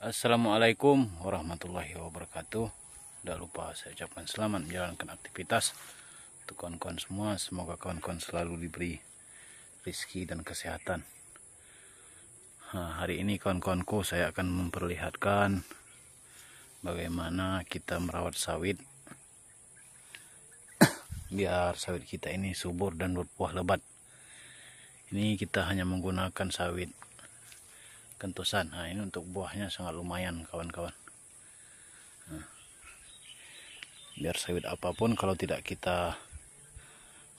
Assalamualaikum warahmatullahi wabarakatuh Tidak lupa saya ucapkan selamat menjalankan aktivitas Untuk kawan-kawan semua Semoga kawan-kawan selalu diberi Rizki dan kesehatan nah, Hari ini kawan-kawanku Saya akan memperlihatkan Bagaimana kita merawat sawit Biar sawit kita ini subur dan berbuah lebat Ini kita hanya menggunakan sawit kentusan nah ini untuk buahnya sangat lumayan kawan-kawan nah, biar sawit apapun kalau tidak kita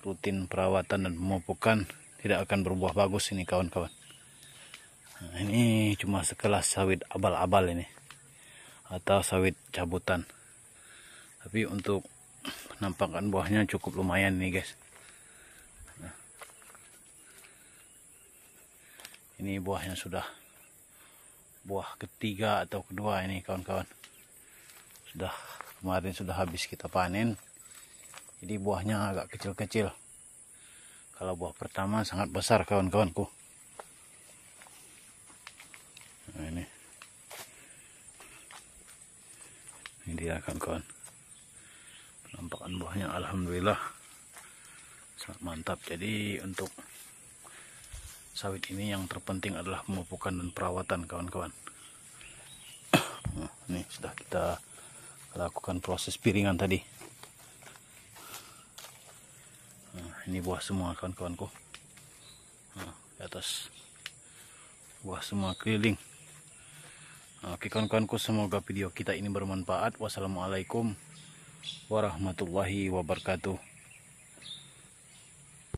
rutin perawatan dan pemupukan tidak akan berbuah bagus ini kawan-kawan nah, ini cuma sekelas sawit abal-abal ini atau sawit cabutan tapi untuk penampakan buahnya cukup lumayan nih guys nah. ini buahnya sudah buah ketiga atau kedua ini kawan-kawan sudah kemarin sudah habis kita panen jadi buahnya agak kecil-kecil kalau buah pertama sangat besar kawan-kawanku nah, ini ini dia kawan-kawan penampakan buahnya Alhamdulillah sangat mantap jadi untuk sawit ini yang terpenting adalah pemupukan dan perawatan kawan-kawan ini sudah kita lakukan proses piringan tadi nah, ini buah semua kawan-kawanku nah, di atas buah semua keliling oke kawan-kawanku semoga video kita ini bermanfaat wassalamualaikum warahmatullahi wabarakatuh